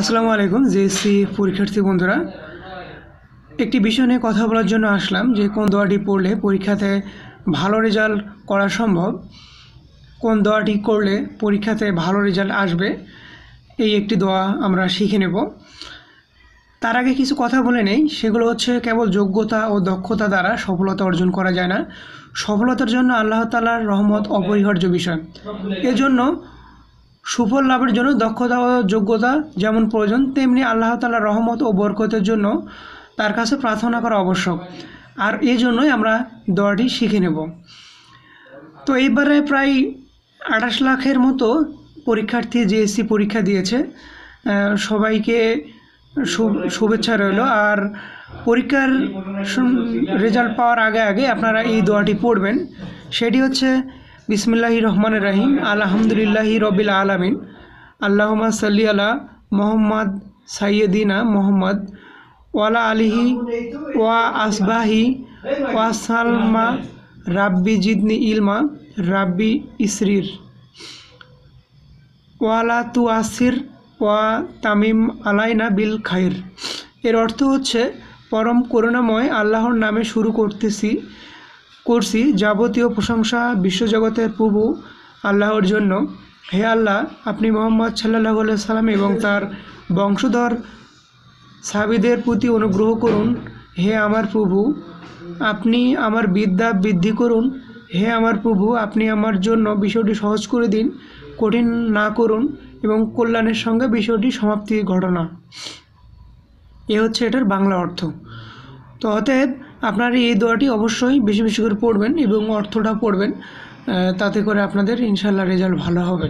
আসসালামু আলাইকুম জিএসসি পরীক্ষার্থী বন্ধুরা একটি বিষয় নিয়ে কথা বলার জন্য আসলাম যে কোন দোয়াটি পড়লে পরীক্ষাতে ভালো রেজাল্ট করা সম্ভব কোন দোয়াটি করলে পরীক্ষাতে ভালো রেজাল্ট আসবে এই একটি দোয়া আমরা শিখে নেব তার আগে কিছু কথা বলে নেই সেগুলো হচ্ছে কেবল যোগ্যতা ও দক্ষতা দ্বারা সফলতা অর্জন করা যায় না সফলতার জন্য আল্লাহ তালার রহমত অপরিহার্য বিষয় এজন্য সুফল লাভের জন্য দক্ষতা ও যোগ্যতা যেমন প্রয়োজন তেমনি আল্লাহ তালার রহমত ও বরকতের জন্য তার কাছে প্রার্থনা করা আবশ্যক আর এই জন্যই আমরা দোয়াটি শিখে নেব তো এইবারে প্রায় আঠাশ লাখের মতো পরীক্ষার্থী জিএসসি পরীক্ষা দিয়েছে সবাইকে শুভেচ্ছা রইল আর পরীক্ষার রেজাল্ট পাওয়ার আগে আগে আপনারা এই দোয়াটি পড়বেন সেটি হচ্ছে বিসমিল্লাহ রহমান রাহিম আলহামদুলিল্লাহ রবিল আলমিন আল্লাহমা সাল্লি আলা মোহাম্মদ সাইয়দিনা মোহাম্মদ ওয়ালা আলিহি ওয়া আসবাহি ওয়া সালমা রাব্বি জিদনি ইলমা রাব্বি ইসরির ওয়ালা তু আসির ওয়া তামিম আলাইনা বিল খাইর এর অর্থ হচ্ছে পরম করুণাময় আল্লাহর নামে শুরু করতেছি করছি যাবতীয় প্রশংসা বিশ্বজগতের প্রভু আল্লাহর জন্য হে আল্লাহ আপনি মোহাম্মদ সাল্লাহ সালাম এবং তার বংশধর সাবিদের প্রতি অনুগ্রহ করুন হে আমার প্রভু আপনি আমার বিদ্যা বৃদ্ধি করুন হে আমার প্রভু আপনি আমার জন্য বিষয়টি সহজ করে দিন কঠিন না করুন এবং কল্যাণের সঙ্গে বিষয়টি সমাপ্তির ঘটনা এ হচ্ছে এটার বাংলা অর্থ তো অতএব আপনার এই দোয়াটি অবশ্যই বেশি বেশি করে পড়বেন এবং অর্থটা পড়বেন তাতে করে আপনাদের ইনশাল্লাহ রেজাল্ট ভালো হবে